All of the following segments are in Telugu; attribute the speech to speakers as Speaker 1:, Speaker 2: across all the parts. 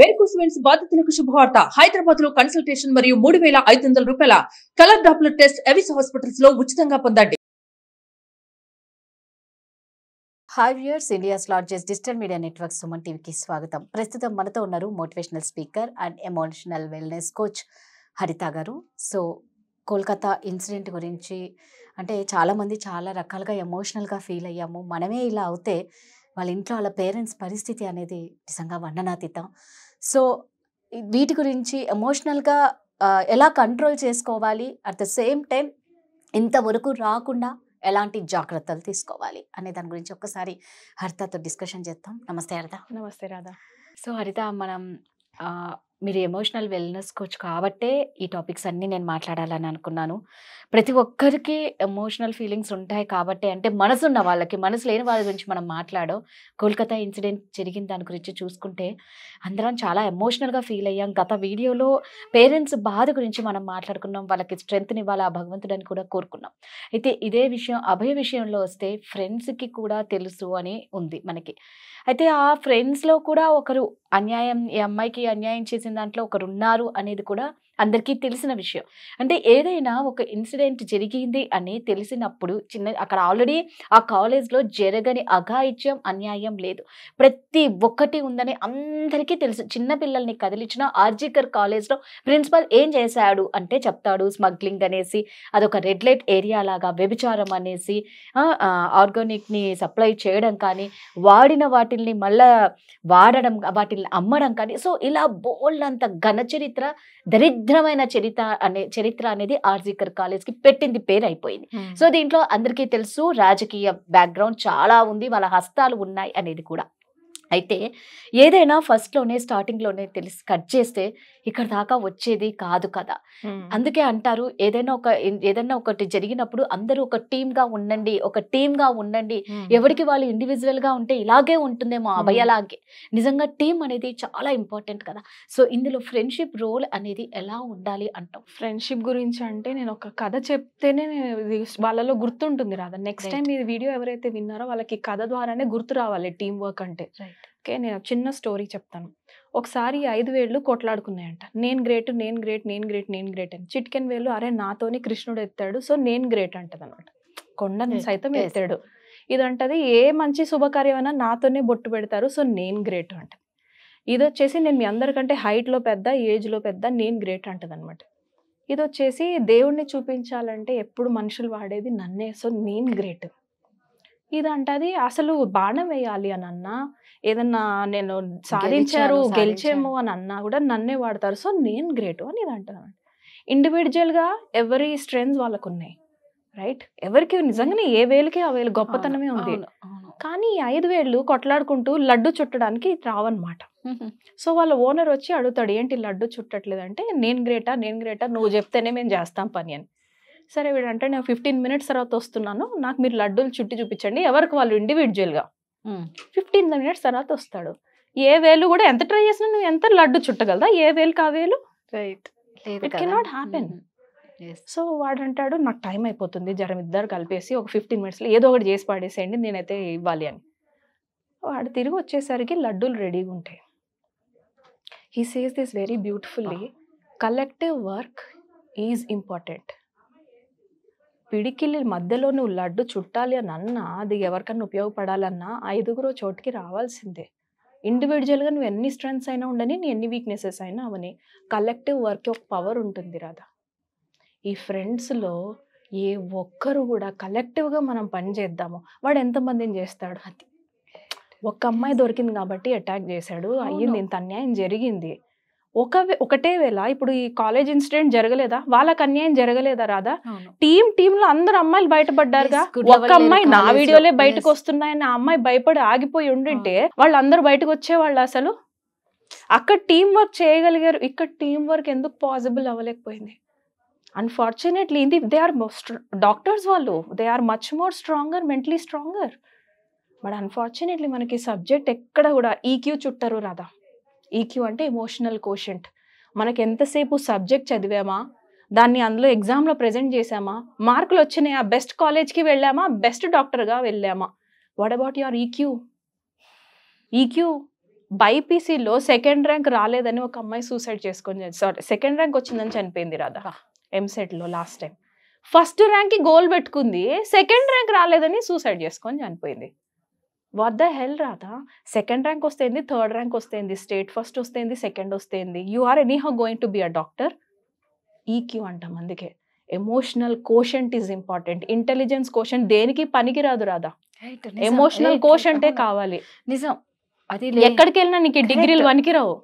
Speaker 1: వెరికోసివెన్స్ బాధితులకు శుభవార్త హైదరాబాద్ లో కన్సల్టేషన్ మరియు మూడు వేల ఐదు వందల రూపాయల colour Doppler test Avis hospitals లో ఉచితంగా పొందండి
Speaker 2: hi viewers India's largest digital media network Suman టీవీకి స్వాగతం ప్రస్తుతం మనతో ఉన్నారు motivational speaker and emotional wellness coach Haritha garu so Kolkata incident గురించి అంటే చాలామంది చాలా రకాలుగా ఎమోషనల్గా ఫీల్ అయ్యాము మనమే ఇలా అవుతే వాళ్ళ ఇంట్లో వాళ్ళ పేరెంట్స్ పరిస్థితి అనేది నిజంగా వర్ణనాతీతం సో వీటి గురించి ఎమోషనల్గా ఎలా కంట్రోల్ చేసుకోవాలి అట్ ద సేమ్ టైం ఇంతవరకు రాకుండా ఎలాంటి జాగ్రత్తలు తీసుకోవాలి అనే దాని గురించి ఒక్కసారి హరితతో డిస్కషన్ చేద్దాం నమస్తే హరిత
Speaker 1: నమస్తే రాధా సో హరిత
Speaker 2: మనం మీరు ఎమోషనల్ వెల్నెస్ కోచ్ కాబట్టే ఈ టాపిక్స్ అన్నీ నేను మాట్లాడాలని అనుకున్నాను ప్రతి ఒక్కరికి ఎమోషనల్ ఫీలింగ్స్ ఉంటాయి కాబట్టి అంటే మనసు ఉన్న వాళ్ళకి మనసు లేని వాళ్ళ గురించి మనం మాట్లాడో కోల్కతా ఇన్సిడెంట్ జరిగిన దాని గురించి చూసుకుంటే అందరం చాలా ఎమోషనల్గా ఫీల్ అయ్యాం గత వీడియోలో పేరెంట్స్ బాధ గురించి మనం మాట్లాడుకున్నాం వాళ్ళకి స్ట్రెంగ్త్ని ఇవ్వాలి ఆ భగవంతుడని కూడా కోరుకున్నాం అయితే ఇదే విషయం అభయ విషయంలో వస్తే ఫ్రెండ్స్కి కూడా తెలుసు అని ఉంది మనకి అయితే ఆ ఫ్రెండ్స్లో కూడా ఒకరు అన్యాయం ఈ అమ్మాయికి అన్యాయం చేసిన దాంట్లో ఒకరు ఉన్నారు అనేది కూడా అందరికీ తెలిసిన విషయం అంటే ఏదైనా ఒక ఇన్సిడెంట్ జరిగింది అని తెలిసినప్పుడు చిన్న అక్కడ ఆల్రెడీ ఆ కాలేజ్లో జరగని అఘాయిత్యం అన్యాయం లేదు ప్రతి ఒక్కటి ఉందని అందరికీ తెలుసు చిన్న పిల్లల్ని కదిలించిన ఆర్జికర్ కాలేజ్లో ప్రిన్సిపల్ ఏం చేశాడు అంటే చెప్తాడు స్మగ్లింగ్ అనేసి అదొక రెడ్ లైట్ ఏరియా లాగా వ్యభిచారం అనేసి ఆర్గానిక్ని సప్లై చేయడం కానీ వాడిన వాటి వాటిల్ని మళ్ళా వాడడం వాటిల్ని అమ్మడం కానీ సో ఇలా బోల్డ్ ఘన చరిత్ర దరిద్రమైన చరిత్ర అనే చరిత్ర అనేది ఆర్జికర్ కాలేజ్కి పెట్టింది పేరు అయిపోయింది సో దీంట్లో అందరికీ తెలుసు రాజకీయ బ్యాక్గ్రౌండ్ చాలా ఉంది వాళ్ళ హస్తాలు ఉన్నాయి అనేది కూడా అయితే ఏదైనా ఫస్ట్లోనే స్టార్టింగ్లోనే తెలిసి కట్ చేస్తే ఇక్కడ దాకా వచ్చేది కాదు కదా అందుకే అంటారు ఏదైనా ఒక ఏదైనా ఒకటి జరిగినప్పుడు అందరూ ఒక టీమ్ గా ఉండండి ఒక టీమ్ గా ఉండండి ఎవరికి వాళ్ళు ఇండివిజువల్ గా ఉంటే ఇలాగే ఉంటుందేమో అభయలాగే నిజంగా టీం అనేది చాలా ఇంపార్టెంట్
Speaker 1: కదా సో ఇందులో ఫ్రెండ్షిప్ రోల్ అనేది ఎలా ఉండాలి అంటాం ఫ్రెండ్షిప్ గురించి అంటే నేను ఒక కథ చెప్తేనే వాళ్ళలో గుర్తుంటుంది రాదా నెక్స్ట్ టైం ఈ వీడియో ఎవరైతే విన్నారో వాళ్ళకి కథ ద్వారానే గుర్తు రావాలి టీం వర్క్ అంటే ఓకే నేను చిన్న స్టోరీ చెప్తాను ఒకసారి ఐదు వేళ్ళు కొట్లాడుకున్నాయంట నేను గ్రేట్ నేను గ్రేట్ నేను గ్రేట్ నేను గ్రేట్ అని చిట్కెన్ వేలు అరే నాతోని కృష్ణుడు ఎత్తాడు సో నేను గ్రేట్ అంటది అనమాట కొండను సైతం ఎత్తాడు ఇదంటది ఏ మంచి శుభకార్యమైనా నాతోనే బొట్టు పెడతారు సో నేను గ్రేట్ అంటది ఇది వచ్చేసి నేను మీ అందరికంటే హైట్లో పెద్ద ఏజ్లో పెద్ద నేను గ్రేట్ అంటది అనమాట ఇది వచ్చేసి దేవుణ్ణి చూపించాలంటే ఎప్పుడు మనుషులు వాడేది నన్నే సో నేను గ్రేట్ ఇది అసలు బాణం వేయాలి అని అన్నా ఏదన్నా నేను సాధించారు గెలిచాము అని అన్నా కూడా నన్నే వాడతారు సో నేను గ్రేట్ అని ఇది అంటాను ఇండివిజువల్గా ఎవరి స్ట్రెంగ్స్ వాళ్ళకు ఉన్నాయి రైట్ ఎవరికి నిజంగానే ఏ వేలకి ఆ వేలు గొప్పతనమే ఉంది కానీ ఈ ఐదు వేళ్ళు కొట్లాడుకుంటూ లడ్డు చుట్టడానికి రావన్నమాట సో వాళ్ళ ఓనర్ వచ్చి అడుగుతాడు ఏంటి లడ్డు చుట్టట్లేదంటే నేను గ్రేటా నేను గ్రేటా నువ్వు చెప్తేనే మేము చేస్తాం పని అని సరే వీడంటే నేను ఫిఫ్టీన్ మినిట్స్ తర్వాత వస్తున్నాను నాకు మీరు లడ్డూలు చుట్టి చూపించండి ఎవరికి వాళ్ళు ఇండివిజువల్గా ఫిఫ్టీన్ మినిట్స్ తర్వాత వస్తాడు ఏ వేలు కూడా ఎంత ట్రై చేసినా నువ్వు ఎంత లడ్డు చుట్టగలదా ఏ వేలు కావేలు వేలు right it cannot happen so వాడు అంటాడు నాకు టైం అయిపోతుంది జ్వరం ఇద్దరు కలిపేసి ఒక ఫిఫ్టీన్ మినిట్స్లో ఏదో ఒకటి చేసి పాడేసేయండి నేనైతే ఇవ్వాలి అని వాడు తిరిగి వచ్చేసరికి లడ్డూలు రెడీగా ఉంటాయి he says this very beautifully collective work is important పిడికిలి మధ్యలో నువ్వు లడ్డు చుట్టాలి అని అన్నా అది ఎవరికన్నా ఉపయోగపడాలన్నా ఐదుగురు చోటికి రావాల్సిందే ఇండివిజువల్గా నువ్వు ఎన్ని స్ట్రెంగ్స్ అయినా ఉండని నీ ఎన్ని వీక్నెసెస్ అయినా అవని కలెక్టివ్ వర్క్ ఒక పవర్ ఉంటుంది రాధా ఈ ఫ్రెండ్స్లో ఏ ఒక్కరు కూడా కలెక్టివ్గా మనం పని చేద్దాము వాడు ఎంతమందిని చేస్తాడు అది ఒక్క అమ్మాయి దొరికింది కాబట్టి అటాక్ చేశాడు అయ్యింది ఇంత అన్యాయం జరిగింది ఒక ఒకటే వేళ ఇప్పుడు ఈ కాలేజ్ ఇన్సిడెంట్ జరగలేదా వాళ్ళకి అన్యాయం జరగలేదా రాదా టీం టీమ్ లో అందరు అమ్మాయిలు బయటపడ్డారుగా ఒక అమ్మాయి నా వీడియోలే బయటకు వస్తున్నాయని ఆ అమ్మాయి భయపడి ఆగిపోయి ఉండింటే వాళ్ళందరూ బయటకు వచ్చేవాళ్ళు అసలు అక్కడ టీం వర్క్ చేయగలిగారు ఇక్కడ టీం వర్క్ ఎందుకు పాసిబుల్ అవ్వలేకపోయింది అన్ఫార్చునేట్లీ ఇది దే ఆర్ డాక్టర్స్ వాళ్ళు they are much more stronger mentally stronger but unfortunately మనకి సబ్జెక్ట్ ఎక్కడ కూడా ఈక్యూ e చుట్టరు రాదా ఈక్యూ e అంటే ఎమోషనల్ కోషంట్ మనకి ఎంతసేపు సబ్జెక్ట్ చదివామా దాన్ని అందులో ఎగ్జామ్లో ప్రజెంట్ చేసామా మార్కులు వచ్చినాయా బెస్ట్ కాలేజ్కి వెళ్ళామా బెస్ట్ డాక్టర్గా వెళ్ళామా what about your EQ EQ బైపీసీలో సెకండ్ ర్యాంక్ రాలేదని ఒక అమ్మాయి సూసైడ్ చేసుకొని సారీ సెకండ్ ర్యాంక్ వచ్చిందని చనిపోయింది రాధా ఎంసెట్లో లాస్ట్ టైం ఫస్ట్ ర్యాంక్కి గోల్ పెట్టుకుంది సెకండ్ ర్యాంక్ రాలేదని సూసైడ్ చేసుకొని చనిపోయింది what the hell Radha second rank వస్తేంది థర్డ్ ర్యాంక్ వస్తేంది స్టేట్ ఫస్ట్ వస్తేంది సెకండ్ వస్తేంది you are anyhow going to be a doctor EQ e అంటాం అందుకే emotional quotient is important intelligence quotient దేనికి పనికిరాదు రాదా ఎమోషనల్ కోషంటే కావాలి నిజం అది ఎక్కడికి వెళ్ళినా నీకు డిగ్రీలు పనికిరావు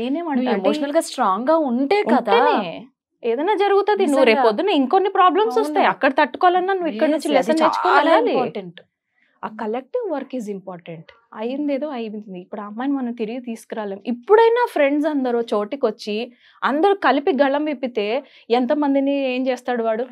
Speaker 1: నేనే ఎమోషనల్ గా స్ట్రాంగ్ గా ఉంటే కదా ఏదైనా జరుగుతుంది నువ్వు పొద్దున ఇంకొన్ని ప్రాబ్లమ్స్ వస్తాయి అక్కడ తట్టుకోవాలన్నా నువ్వు ఇక్కడ నుంచి లెసన్ నేర్చుకోవాలి ఆ కలెక్టివ్ వర్క్ ఈజ్ ఇంపార్టెంట్ అయిందేదో అయింది ఇప్పుడు అమ్మాయిని మనం తిరిగి తీసుకురాలేం ఇప్పుడైనా ఫ్రెండ్స్ అందరూ చోటికి వచ్చి అందరూ కలిపి గళం విప్పితే ఎంతమందిని ఏం చేస్తాడు వాడు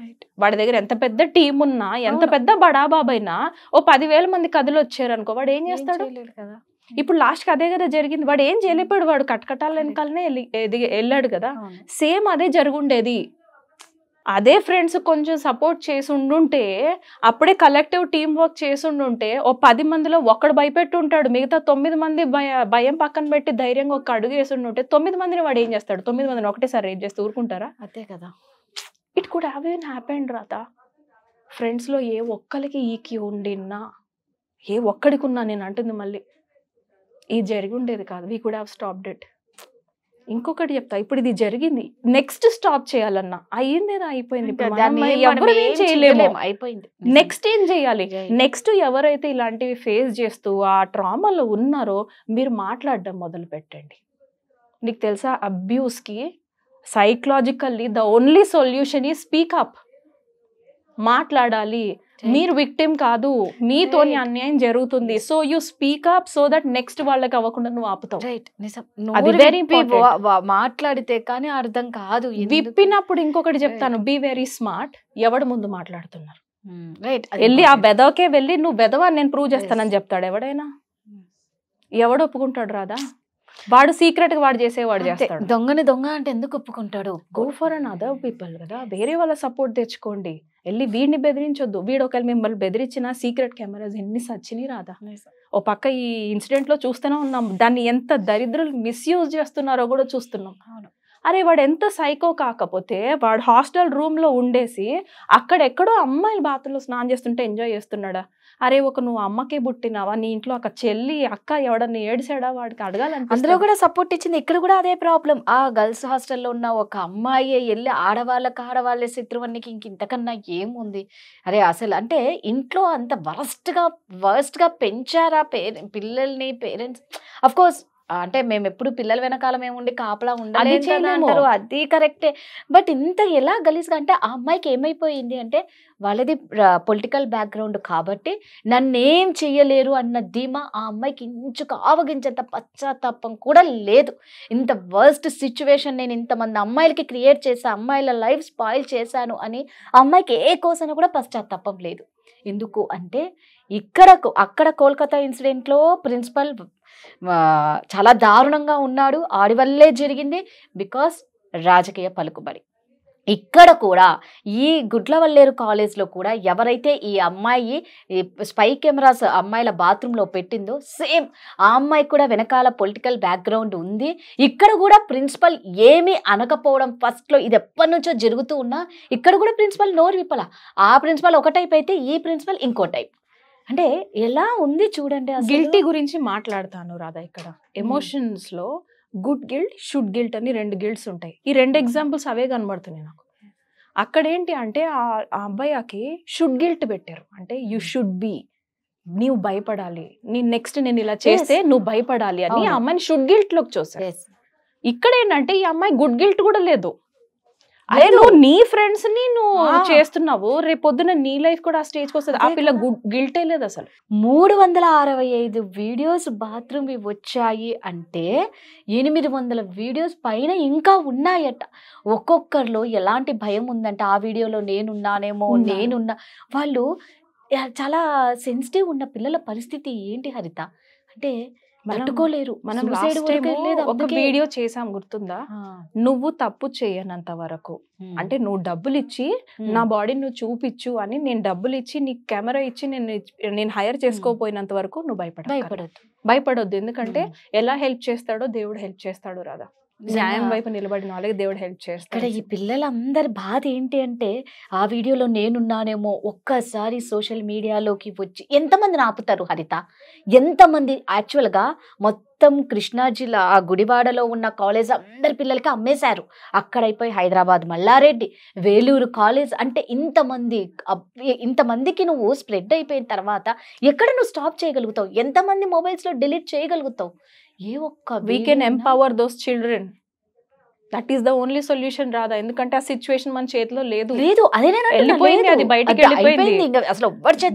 Speaker 1: వాడి దగ్గర ఎంత పెద్ద టీం ఉన్నా ఎంత పెద్ద బడాబాబైనా ఓ పదివేల మంది కథలు వచ్చారనుకో వాడు ఏం చేస్తాడు కదా ఇప్పుడు లాస్ట్కి అదే కదా జరిగింది వాడు ఏం చేయలేపాడు వాడు కటకటాల వెనకాలనే వెళ్ళి వెళ్ళాడు కదా సేమ్ అదే జరుగుండేది అదే ఫ్రెండ్స్ కొంచెం సపోర్ట్ చేసి ఉండుంటే అప్పుడే కలెక్టివ్ టీం వర్క్ చేసి ఉండుంటే ఓ పది మందిలో ఒకడు భయపెట్టి ఉంటాడు మిగతా తొమ్మిది మంది భయ భయం పక్కన పెట్టి ధైర్యంగా ఒక అడుగు వేసి ఉంటే తొమ్మిది మందిని వాడు ఏం చేస్తాడు తొమ్మిది మందిని ఒకటేసారి ఏం చేస్తే ఊరుకుంటారా అదే కదా ఇట్ కూడా హ్యావ్ ఏన్ హ్యాపెన్ రాత ఫ్రెండ్స్లో ఏ ఒక్కరికి ఈ క్యూ ఉండినా ఏ ఒక్కడికి ఉన్నా నేను అంటుంది మళ్ళీ ఇది జరిగి ఉండేది కాదు we could have stopped it ఇంకొకటి చెప్తా ఇప్పుడు ఇది జరిగింది నెక్స్ట్ స్టాప్ చేయాలన్నా అయ్యింది అయిపోయింది చేయలేము నెక్స్ట్ ఏం చేయాలి నెక్స్ట్ ఎవరైతే ఇలాంటివి ఫేస్ చేస్తూ ఆ ట్రామాలో ఉన్నారో మీరు మాట్లాడడం మొదలు పెట్టండి నీకు తెలుసా కి సైకలాజికల్లీ ద ఓన్లీ సొల్యూషన్ ఈ స్పీక్అప్ మాట్లాడాలి మీరు విక్టిమ్ కాదు మీతో అన్యాయం జరుగుతుంది so you speak up so that next వాళ్ళకి అవ్వకుండా నువ్వు ఆపుతావు మాట్లాడితే కానీ అర్థం కాదు విప్పినప్పుడు ఇంకొకటి చెప్తాను బీ వెరీ స్మార్ట్ ఎవడు ముందు మాట్లాడుతున్నారు hmm. వెళ్ళి ఆ బెదవకే వెళ్ళి నువ్వు బెదవా నేను ప్రూవ్ చేస్తానని చెప్తాడు ఎవడైనా hmm. ఎవడు ఒప్పుకుంటాడు రాదా వాడు సీక్రెట్ గా వాడు చేసేవాడు చేస్తాడు దొంగని దొంగ అంటే ఎందుకు ఒప్పుకుంటాడు go for another people కదా వేరే వాళ్ళ సపోర్ట్ తెచ్చుకోండి వెళ్ళి వీడిని బెదిరించొద్దు వీడు ఒకవేళ మిమ్మల్ని బెదిరించిన సీక్రెట్ కెమెరాస్ ఎన్ని సచ్చినాయి రాదా ఓ పక్క ఈ ఇన్సిడెంట్లో చూస్తూనే ఉన్నాం దాన్ని ఎంత దరిద్రులు మిస్యూజ్ చేస్తున్నారో కూడా చూస్తున్నాం అవును అరే వాడు ఎంత సైకో కాకపోతే వాడు హాస్టల్ రూమ్లో ఉండేసి అక్కడెక్కడో అమ్మాయిల బాత్రూంలో స్నానం చేస్తుంటే ఎంజాయ్ చేస్తున్నాడా అరే ఒక నువ్వు అమ్మకే పుట్టినావా నీ ఇంట్లో ఒక చెల్లి అక్క ఎవడన్నా ఏడిసాడా వాడికి అడగాలంటే అందులో కూడా
Speaker 2: సపోర్ట్ ఇచ్చింది ఇక్కడ కూడా అదే ప్రాబ్లం ఆ గర్ల్స్ హాస్టల్లో ఉన్న ఒక అమ్మాయి వెళ్ళి ఆడవాళ్ళకి ఆడవాళ్ళ శత్రువానికి ఇంక ఇంతకన్నా ఏముంది అరే అసలు అంటే ఇంట్లో అంత వరస్ట్గా వర్స్ట్గా పెంచారా పేరెంట్ పిల్లల్ని పేరెంట్స్ అఫ్కోర్స్ అంటే మేము ఎప్పుడు పిల్లల వెనకాల మేము ఉండి కాపలా ఉండాలి అంటారు అది కరెక్టే బట్ ఇంత ఎలా గలీజ్గా అంటే ఆ అమ్మాయికి ఏమైపోయింది అంటే వాళ్ళది పొలిటికల్ బ్యాక్గ్రౌండ్ కాబట్టి నన్నేం చెయ్యలేరు అన్న ధీమా ఆ అమ్మాయికి ఇంచుకు ఆవగించేంత పశ్చాత్తాపం కూడా లేదు ఇంత వర్స్ట్ సిచ్యువేషన్ నేను ఇంతమంది అమ్మాయిలకి క్రియేట్ చేసా అమ్మాయిల లైఫ్ స్పాయిల్ చేశాను అని అమ్మాయికి ఏ కోసం కూడా పశ్చాత్తాపం లేదు ఎందుకు అంటే ఇక్కడ అక్కడ కోల్కతా ఇన్సిడెంట్లో ప్రిన్సిపల్ చాలా దారుణంగా ఉన్నాడు ఆడివల్లే జరిగింది బికాస్ రాజకీయ పలుకుబడి ఇక్కడ కూడా ఈ గుడ్లవల్లేరు కాలేజ్లో కూడా ఎవరైతే ఈ అమ్మాయి స్పై కెమెరాస్ అమ్మాయిల బాత్రూంలో పెట్టిందో సేమ్ ఆ అమ్మాయి కూడా వెనకాల పొలిటికల్ బ్యాక్గ్రౌండ్ ఉంది ఇక్కడ కూడా ప్రిన్సిపల్ ఏమీ అనకపోవడం ఫస్ట్లో ఇది ఎప్పటి నుంచో జరుగుతూ ఉన్నా ఇక్కడ కూడా ప్రిన్సిపల్ నోరు విప్పల ఆ ప్రిన్సిపల్ ఒక టైప్ అయితే ఈ ప్రిన్సిపల్ ఇంకో టైప్ అంటే ఎలా
Speaker 1: ఉంది చూడండి గిల్టీ గురించి మాట్లాడతాను రాధా ఇక్కడ ఎమోషన్స్ లో గుడ్ గిల్ట్ షుడ్ గిల్ట్ అని రెండు గిల్ట్స్ ఉంటాయి ఈ రెండు ఎగ్జాంపుల్స్ అవే కనబడుతున్నాయి నాకు అక్కడ ఏంటి అంటే ఆ అబ్బాయికి షుడ్ గిల్ట్ పెట్టారు అంటే యు షుడ్ బి నీవు భయపడాలి నీ నెక్స్ట్ నేను ఇలా చేస్తే నువ్వు భయపడాలి అని ఆ అమ్మాయిని షుడ్ గిల్ట్ లోకి చూసారు ఇక్కడ ఏంటంటే ఈ అమ్మాయి గుడ్ గిల్ట్ కూడా లేదు అదే నువ్వు నీ ఫ్రెండ్స్ ని నువ్వు చేస్తున్నావు రేపొద్దున నీ లైఫ్ కూడా ఆ స్టేజ్ వస్తుంది ఆ పిల్ల గిల్ట్ లేదు అసలు మూడు
Speaker 2: వందల అరవై ఐదు వీడియోస్ బాత్రూమ్ వచ్చాయి అంటే ఎనిమిది వందల వీడియోస్ పైన ఇంకా ఉన్నాయట ఒక్కొక్కరిలో ఎలాంటి భయం ఉందంటే ఆ వీడియోలో నేనున్నానేమో నేనున్నా వాళ్ళు చాలా సెన్సిటివ్ ఉన్న పిల్లల
Speaker 1: పరిస్థితి ఏంటి హరిత అంటే పట్టుకోలేరు మనం ఒక వీడియో చేసాం గుర్తుందా నువ్వు తప్పు చేయనంత వరకు అంటే నువ్వు డబ్బులు ఇచ్చి నా బాడీ నువ్వు చూపించు అని నేను డబ్బులు ఇచ్చి నీకు కెమెరా ఇచ్చి నేను నేను హైర్ చేసుకోపోయినంత వరకు నువ్వు భయపడ భయపడొద్దు భయపడొద్దు ఎందుకంటే ఎలా హెల్ప్ చేస్తాడో దేవుడు హెల్ప్ చేస్తాడు రాదా న్యాయం వైపు నిలబడిన వాళ్ళకి దేవుడు హెల్ప్ చేస్తాడు ఈ
Speaker 2: పిల్లలందరి బాధ ఏంటి అంటే ఆ వీడియోలో నేనున్నానేమో ఒక్కసారి సోషల్ మీడియాలోకి వచ్చి ఎంతమంది ఆపుతారు హరిత ఎంతమంది యాక్చువల్గా మొత్తం కృష్ణా జిల్లా ఆ గుడివాడలో ఉన్న కాలేజ్ అందరి పిల్లలకి అమ్మేశారు అక్కడైపోయి హైదరాబాద్ మల్లారెడ్డి వేలూరు కాలేజ్ అంటే ఇంతమంది ఇంతమందికి నువ్వు స్ప్రెడ్ అయిపోయిన తర్వాత ఎక్కడ నువ్వు స్టాప్
Speaker 1: చేయగలుగుతావు ఎంతమంది మొబైల్స్లో డిలీట్ చేయగలుగుతావు ఏ ఒక్క we can empower those children that is the only solution Radha ఎందుకంటే ఆ సిచ్యువేషన్ మన చేతిలో లేదు లేదు అదే వెళ్ళిపోయింది అది బయటకి వెళ్ళిపోయింది అసలు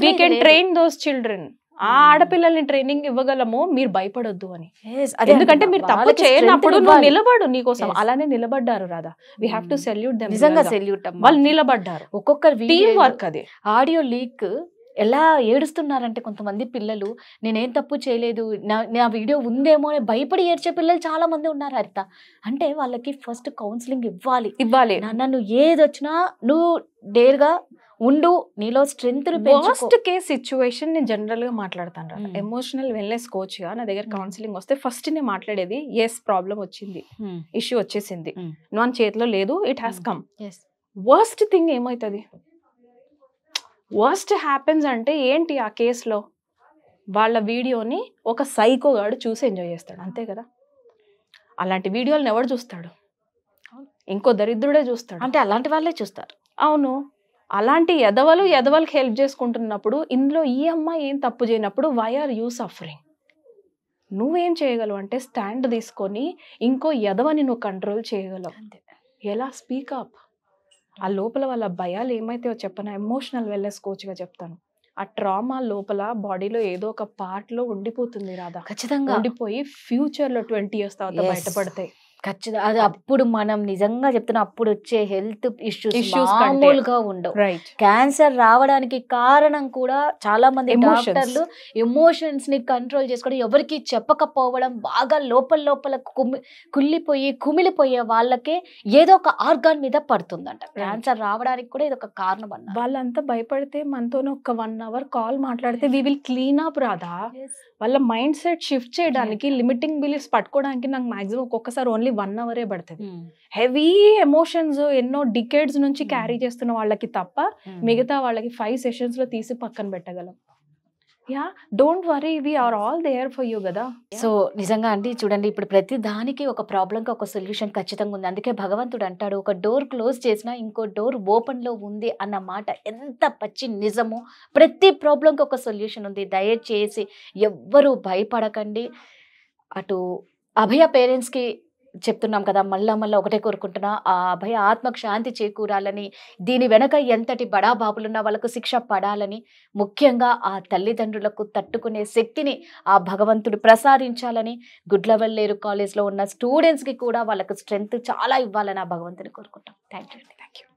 Speaker 1: we can train those children ఆ hmm. ఆడపిల్లల్ని ట్రైనింగ్ ఇవ్వగలము మీరు భయపడొద్దు అని ఎందుకంటే మీరు తప్పు చేయనప్పుడు నువ్వు నిలబడు నీకోసం అలానే నిలబడ్డారు Radha we have to salute నిజంగా సెల్యూట్ వాళ్ళు నిలబడ్డారు ఒక్కొక్క టీం వర్క్ అది ఆడియో లీక్ ఎలా ఏడుస్తున్నారంటే కొంతమంది
Speaker 2: పిల్లలు నేనేం తప్పు చేయలేదు నా నా వీడియో ఉందేమో అని భయపడి ఏడ్చే పిల్లలు చాలా మంది ఉన్నారు హరిత అంటే వాళ్ళకి ఫస్ట్ కౌన్సిలింగ్ ఇవ్వాలి ఇవ్వాలి నాన్న నువ్వు ఏది వచ్చినా నువ్వు డేర్గా ఉండు నీలో స్ట్రెంత్ ఫస్ట్
Speaker 1: కేస్ సిచ్యువేషన్ నేను జనరల్గా మాట్లాడతాను ఎమోషనల్ వెల్నెస్ కోచ్గా నా దగ్గర కౌన్సిలింగ్ వస్తే ఫస్ట్ నేను మాట్లాడేది ఎస్ ప్రాబ్లం వచ్చింది ఇష్యూ వచ్చేసింది నా చేతిలో లేదు it has come worst thing ఏమవుతుంది వర్స్ట్ హ్యాపెన్స్ అంటే ఏంటి ఆ కేసులో వాళ్ళ వీడియోని ఒక సైకోగాడు చూసి ఎంజాయ్ చేస్తాడు అంతే కదా అలాంటి వీడియోలను ఎవడు చూస్తాడు ఇంకో దరిద్రుడే చూస్తాడు అంటే అలాంటి వాళ్ళే చూస్తారు అవును అలాంటి ఎదవలు ఎదవలకి హెల్ప్ చేసుకుంటున్నప్పుడు ఇందులో ఈ అమ్మాయి ఏం తప్పు చేయనప్పుడు వై ఆర్ యూ సఫరింగ్ నువ్వేం చేయగలవు అంటే స్టాండ్ తీసుకొని ఇంకో ఎదవని నువ్వు కంట్రోల్ చేయగలవు ఎలా స్పీకప్ ఆ లోపల వాళ్ళ భయాలు ఏమైతే చెప్పను ఎమోషనల్ వెల్నెస్ కోచ్గా చెప్తాను ఆ ట్రామా లోపల బాడీలో ఏదో ఒక పార్ట్లో ఉండిపోతుంది రాదా ఖచ్చితంగా ఉండిపోయి ఫ్యూచర్లో ట్వంటీ ఇయర్స్ తర్వాత బయటపడతాయి
Speaker 2: ఖచ్చితంగా అది అప్పుడు మనం నిజంగా చెప్తున్నా అప్పుడు వచ్చే హెల్త్ ఇష్యూస్ మామూలుగా ఉండవు క్యాన్సర్ రావడానికి కారణం కూడా చాలా మంది డాక్టర్లు ఎమోషన్స్ ని కంట్రోల్ చేసుకోవడం ఎవరికి చెప్పకపోవడం బాగా లోపల లోపల కుమి కుళ్ళిపోయి కుమిలిపోయే వాళ్ళకే ఏదో ఒక ఆర్గాన్ మీద పడుతుందంట
Speaker 1: క్యాన్సర్ రావడానికి కూడా ఇది ఒక కారణం అన్న వాళ్ళంతా భయపడితే మనతోనే ఒక వన్ అవర్ కాల్ మాట్లాడితే we will clean up Radha వాళ్ళ మైండ్ సెట్ షిఫ్ట్ చేయడానికి లిమిటింగ్ బిలీఫ్స్ పట్టుకోవడానికి నాకు మాక్సిమం ఒక్కొక్కసారి ఓన్లీ వన్ అవరే పడుతుంది హెవీ ఎమోషన్స్ ఎన్నో డికేడ్స్ నుంచి క్యారీ చేస్తున్న వాళ్ళకి తప్ప మిగతా వాళ్ళకి ఫైవ్ సెషన్స్ లో తీసి పక్కన పెట్టగలం yeah don't worry we are all there for you కదా సో నిజంగా అండి చూడండి ఇప్పుడు ప్రతి దానికి ఒక ప్రాబ్లంకి
Speaker 2: ఒక సొల్యూషన్ ఖచ్చితంగా ఉంది అందుకే భగవంతుడు అంటాడు ఒక డోర్ క్లోజ్ చేసినా ఇంకో డోర్ ఓపెన్లో ఉంది అన్న మాట ఎంత పచ్చి నిజమో ప్రతి ప్రాబ్లంకి ఒక సొల్యూషన్ ఉంది దయచేసి ఎవ్వరూ భయపడకండి అటు అభయ పేరెంట్స్కి చెప్తున్నాం కదా మళ్ళా మళ్ళీ ఒకటే కోరుకుంటున్నా ఆ అభయ ఆత్మకు శాంతి చేకూరాలని దీని వెనక ఎంతటి బడాబాబులున్నా వాళ్ళకు శిక్ష పడాలని ముఖ్యంగా ఆ తల్లిదండ్రులకు తట్టుకునే శక్తిని ఆ భగవంతుడు ప్రసారించాలని గుడ్లవల్లేరు కాలేజ్లో ఉన్న స్టూడెంట్స్కి కూడా వాళ్ళకు స్ట్రెంగ్త్ చాలా ఇవ్వాలని ఆ భగవంతుని కోరుకుంటాం థ్యాంక్ యూ అండి థ్యాంక్ యూ